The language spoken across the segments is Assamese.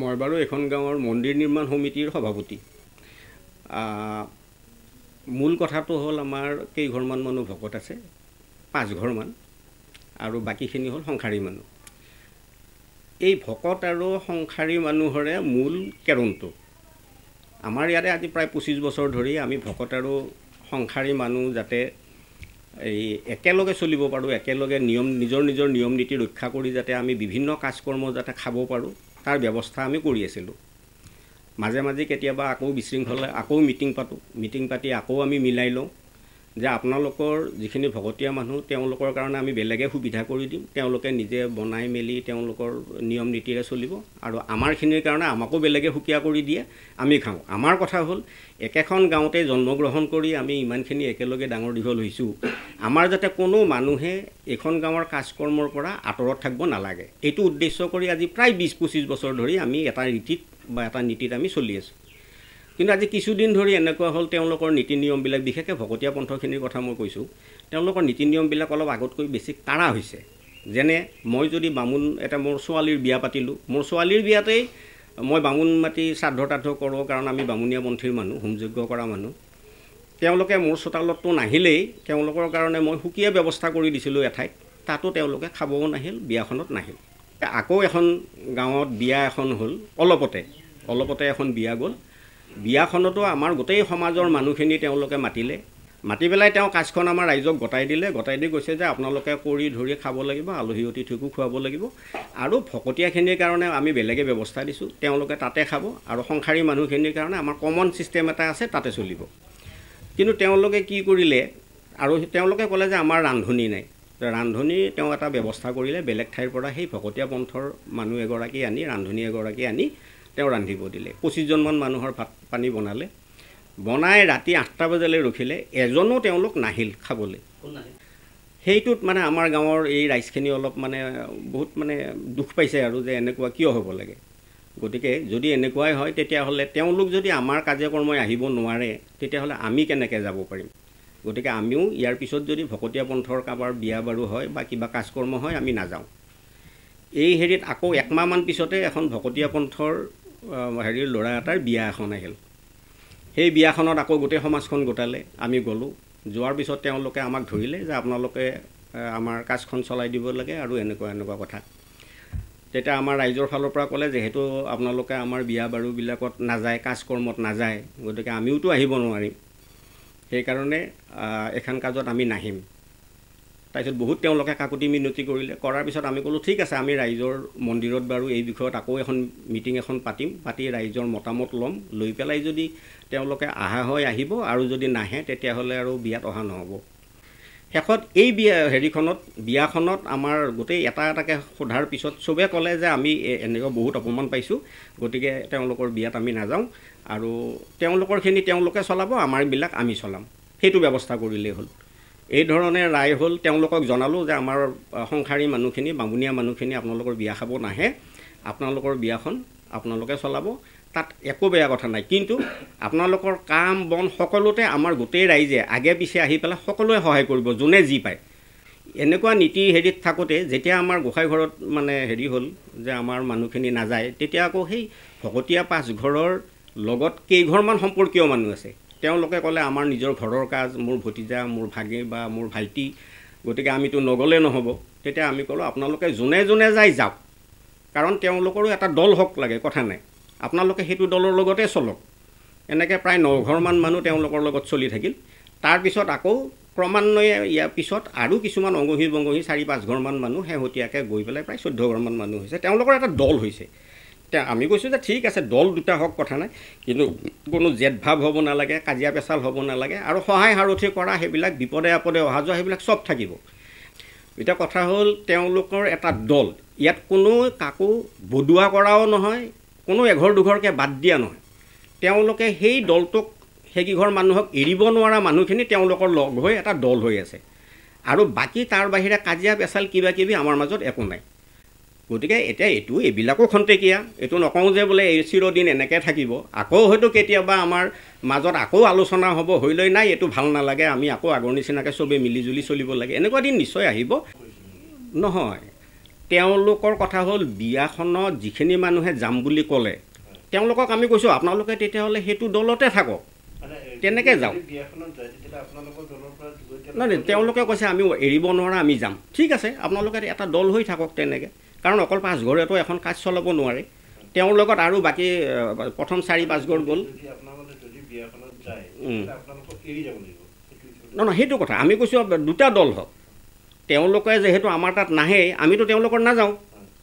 মই বাৰু এখন গাঁৱৰ মন্দিৰ নিৰ্মাণ সমিতিৰ সভাপতি মূল কথাটো হ'ল আমাৰ কেইঘৰমান মানুহ ভকত আছে পাঁচঘৰমান আৰু বাকীখিনি হ'ল সংসাৰী মানুহ এই ভকত আৰু সংসাৰী মানুহৰে মূল কেৰণটো আমাৰ ইয়াতে আজি প্ৰায় পঁচিছ বছৰ ধৰি আমি ভকত আৰু সংসাৰী মানুহ যাতে এই একেলগে চলিব পাৰোঁ একেলগে নিয়ম নিজৰ নিজৰ নিয়ম নীতি ৰক্ষা কৰি যাতে আমি বিভিন্ন কাজ কৰ্ম যাতে খাব পাৰোঁ তাৰ ব্যৱস্থা আমি কৰি আছিলোঁ মাজে মাজে কেতিয়াবা আকৌ বিশৃংখল আকৌ মিটিং পাতোঁ মিটিং পাতি আকৌ আমি মিলাই লওঁ যে আপোনালোকৰ যিখিনি ভকতীয়া মানুহ তেওঁলোকৰ কাৰণে আমি বেলেগে সুবিধা কৰি দিম তেওঁলোকে নিজে বনাই মেলি তেওঁলোকৰ নিয়ম নীতিৰে চলিব আৰু আমাৰখিনিৰ কাৰণে আমাকো বেলেগে সুকীয়া কৰি দিয়ে আমি খাওঁ আমাৰ কথা হ'ল একেখন গাঁৱতে জন্মগ্ৰহণ কৰি আমি ইমানখিনি একেলগে ডাঙৰ দীঘল হৈছোঁ আমাৰ যাতে কোনো মানুহে এইখন গাঁৱৰ কাজ কৰ্মৰ পৰা আঁতৰত থাকিব নালাগে এইটো উদ্দেশ্য কৰি আজি প্ৰায় বিছ পঁচিছ বছৰ ধৰি আমি এটা ৰীতিত বা এটা নীতিত আমি চলি আছোঁ কিন্তু আজি কিছুদিন ধৰি এনেকুৱা হ'ল তেওঁলোকৰ নীতি নিয়মবিলাক বিশেষকৈ ভকতীয়া পন্থখিনিৰ কথা মই কৈছোঁ তেওঁলোকৰ নীতি নিয়মবিলাক অলপ আগতকৈ বেছি তাৰা হৈছে যেনে মই যদি বামুণ এটা মোৰ ছোৱালীৰ বিয়া পাতিলোঁ মোৰ ছোৱালীৰ বিয়াতেই মই বামুণ মাতি শ্ৰাদ্ধ তাদ্ধ কৰোঁ কাৰণ আমি বামুণীয়া পন্থীৰ মানুহ হোমযজ্ঞ কৰা মানুহ তেওঁলোকে মোৰ চোতালতো নাহিলেই তেওঁলোকৰ কাৰণে মই সুকীয়া ব্যৱস্থা কৰি দিছিলোঁ এঠাইত তাতো তেওঁলোকে খাবও নাহিল বিয়াখনত নাহিল আকৌ এখন গাঁৱত বিয়া এখন হ'ল অলপতে অলপতে এখন বিয়া গ'ল বিয়াখনতো আমাৰ গোটেই সমাজৰ মানুহখিনি তেওঁলোকে মাতিলে মাতি পেলাই তেওঁ কাজখন আমাৰ ৰাইজক গতাই দিলে গতাই দি কৈছে যে আপোনালোকে কৰি ধৰি খাব লাগিব আলহী অতিথিকো খুৱাব লাগিব আৰু ভকতীয়াখিনিৰ কাৰণে আমি বেলেগে ব্যৱস্থা দিছোঁ তেওঁলোকে তাতে খাব আৰু সংসাৰী মানুহখিনিৰ কাৰণে আমাৰ কমন ছিষ্টেম এটা আছে তাতে চলিব কিন্তু তেওঁলোকে কি কৰিলে আৰু তেওঁলোকে ক'লে যে আমাৰ ৰান্ধনি নাই ৰান্ধনি তেওঁ এটা ব্যৱস্থা কৰিলে বেলেগ ঠাইৰ পৰা সেই ভকতীয়া পন্থৰ মানুহ এগৰাকী আনি ৰান্ধনি এগৰাকী আনি তেওঁ ৰান্ধিব দিলে পঁচিছজনমান মানুহৰ ভাত পানী বনালে বনাই ৰাতি আঠটা বজালৈ ৰখিলে এজনো তেওঁলোক নাহিল খাবলৈ সেইটোত মানে আমাৰ গাঁৱৰ এই ৰাইজখিনি অলপ মানে বহুত মানে দুখ পাইছে আৰু যে এনেকুৱা কিয় হ'ব লাগে গতিকে যদি এনেকুৱাই হয় তেতিয়াহ'লে তেওঁলোক যদি আমাৰ কাজে কৰ্মই আহিব নোৱাৰে তেতিয়াহ'লে আমি কেনেকৈ যাব পাৰিম গতিকে আমিও ইয়াৰ পিছত যদি ভকতীয়া পন্থৰ কাৰোবাৰ বিয়া বাৰু হয় বা কিবা কাজকৰ্ম হয় আমি নাযাওঁ এই হেৰিত আকৌ একমাহমান পিছতে এখন ভকতীয়া পন্থৰ হেৰি ল'ৰা এটাৰ বিয়া এখন আহিল সেই বিয়াখনত আকৌ গোটেই সমাজখন গোটালে আমি গ'লোঁ যোৱাৰ পিছত তেওঁলোকে আমাক ধৰিলে যে আপোনালোকে আমাৰ কাজখন চলাই দিব লাগে আৰু এনেকুৱা এনেকুৱা কথা তেতিয়া আমাৰ ৰাইজৰ ফালৰ পৰা ক'লে যিহেতু আপোনালোকে আমাৰ বিয়া বাৰুবিলাকত নাযায় কাজ কৰ্মত নাযায় গতিকে আমিওতো আহিব নোৱাৰিম সেইকাৰণে এখন কাজত আমি নাহিম তাৰপিছত বহুত তেওঁলোকে কাকতি মিনতি কৰিলে কৰাৰ পিছত আমি ক'লোঁ ঠিক আছে আমি ৰাইজৰ মন্দিৰত বাৰু এই বিষয়ত আকৌ এখন মিটিং এখন পাতিম পাতি ৰাইজৰ মতামত ল'ম লৈ পেলাই যদি তেওঁলোকে অহা হয় আহিব আৰু যদি নাহে তেতিয়াহ'লে আৰু বিয়াত অহা নহ'ব শেষত এই বিয়া হেৰিখনত বিয়াখনত আমাৰ গোটেই এটা এটাকৈ সোধাৰ পিছত চবেই ক'লে যে আমি এনেকুৱা বহুত অপমান পাইছোঁ গতিকে তেওঁলোকৰ বিয়াত আমি নাযাওঁ আৰু তেওঁলোকৰখিনি তেওঁলোকে চলাব আমাৰবিলাক আমি চলাম সেইটো ব্যৱস্থা কৰিলেই হ'ল এই ধৰণে ৰায় হ'ল তেওঁলোকক জনালোঁ যে আমাৰ সংসাৰী মানুহখিনি বামুণীয়া মানুহখিনি আপোনালোকৰ বিয়া খাব নাহে আপোনালোকৰ বিয়াখন আপোনালোকে চলাব তাত একো বেয়া কথা নাই কিন্তু আপোনালোকৰ কাম বন সকলোতে আমাৰ গোটেই ৰাইজে আগে পিছে আহি পেলাই সকলোৱে সহায় কৰিব যোনে যি পায় এনেকুৱা নীতি হেৰিত থাকোঁতে যেতিয়া আমাৰ গোসাঁই ঘৰত মানে হেৰি হ'ল যে আমাৰ মানুহখিনি নাযায় তেতিয়া আকৌ সেই ভকতীয়া পাছঘৰৰ লগত কেইঘৰমান সম্পৰ্কীয় মানুহ আছে তেওঁলোকে ক'লে আমাৰ নিজৰ ঘৰৰ কাজ মোৰ ভতিজা মোৰ ভাগে বা মোৰ ভাইটি গতিকে আমিতো নগ'লে নহ'ব তেতিয়া আমি ক'লোঁ আপোনালোকে যোনে যোনে যায় যাওক কাৰণ তেওঁলোকৰো এটা দল হওক লাগে কথা নাই আপোনালোকে সেইটো দলৰ লগতে চলক এনেকৈ প্ৰায় নঘৰমান মানুহ তেওঁলোকৰ লগত চলি থাকিল তাৰপিছত আকৌ ক্ৰমান্বয়ে ইয়াৰ পিছত আৰু কিছুমান অংগহী বংগহী চাৰি পাঁচঘৰমান মানুহ শেহতীয়াকৈ গৈ পেলাই প্ৰায় চৈধ্য ঘৰমান মানুহ হৈছে তেওঁলোকৰ এটা দল হৈছে এতিয়া আমি কৈছোঁ যে ঠিক আছে দল দুটা হওক কথা নাই কিন্তু কোনো জেদ ভাৱ হ'ব নালাগে কাজিয়া পেচাল হ'ব নালাগে আৰু সহায় সাৰথি কৰা সেইবিলাক বিপদে আপদে অহা যোৱা সেইবিলাক চব থাকিব এতিয়া কথা হ'ল তেওঁলোকৰ এটা দল ইয়াত কোনো কাকো বদোৱা কৰাও নহয় কোনো এঘৰ দুঘৰকৈ বাদ দিয়া নহয় তেওঁলোকে সেই দলটোক সেইকেইঘৰ মানুহক এৰিব নোৱাৰা মানুহখিনি তেওঁলোকৰ লগ হৈ এটা দল হৈ আছে আৰু বাকী তাৰ বাহিৰে কাজিয়া পেচাল কিবা কিবি আমাৰ মাজত একো নাই গতিকে এতিয়া এইটো এইবিলাকো খন্তেকীয়া এইটো নকওঁ যে বোলে এই চিৰদিন এনেকৈ থাকিব আকৌ হয়তো কেতিয়াবা আমাৰ মাজত আকৌ আলোচনা হ'ব লৈ নাই এইটো ভাল নালাগে আমি আকৌ আগৰ নিচিনাকৈ চবেই মিলিজুলি চলিব লাগে এনেকুৱা দিন নিশ্চয় আহিব নহয় তেওঁলোকৰ কথা হ'ল বিয়াখনত যিখিনি মানুহে যাম বুলি ক'লে তেওঁলোকক আমি কৈছোঁ আপোনালোকে তেতিয়াহ'লে সেইটো দলতে থাকক তেনেকৈ যাওঁ নহয় তেওঁলোকে কৈছে আমি এৰিব নোৱাৰা আমি যাম ঠিক আছে আপোনালোকে এটা দল হৈ থাকক তেনেকৈ কাৰণ অকল পাঁচঘৰেতো এখন কাজ চলাব নোৱাৰে তেওঁৰ লগত আৰু বাকী প্ৰথম চাৰি পাঁচঘৰ গ'ল নহয় সেইটো কথা আমি কৈছোঁ দুটা দল হওক তেওঁলোকে যিহেতু আমাৰ তাত নাহে আমিতো তেওঁলোকৰ নাযাওঁ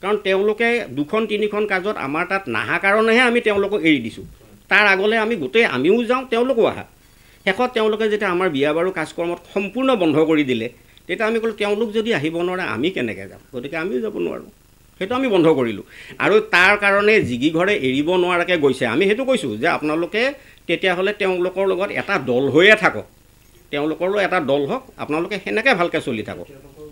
কাৰণ তেওঁলোকে দুখন তিনিখন কাজত আমাৰ তাত নাহা কাৰণেহে আমি তেওঁলোকক এৰি দিছোঁ তাৰ আগলৈ আমি গোটেই আমিও যাওঁ তেওঁলোকো আহা শেষত তেওঁলোকে যেতিয়া আমাৰ বিয়া বাৰু কাজ কৰ্মত সম্পূৰ্ণ বন্ধ কৰি দিলে তেতিয়া আমি ক'লোঁ তেওঁলোক যদি আহিব নোৱাৰে আমি কেনেকৈ যাম গতিকে আমিও যাব নোৱাৰোঁ সেইটো আমি বন্ধ কৰিলোঁ আৰু তাৰ কাৰণে জিগি ঘৰে এৰিব নোৱাৰাকৈ গৈছে আমি সেইটো কৈছোঁ যে আপোনালোকে তেতিয়াহ'লে তেওঁলোকৰ লগত এটা দল হৈয়ে থাকক তেওঁলোকৰো এটা দল হওক আপোনালোকে সেনেকৈ ভালকৈ চলি থাকক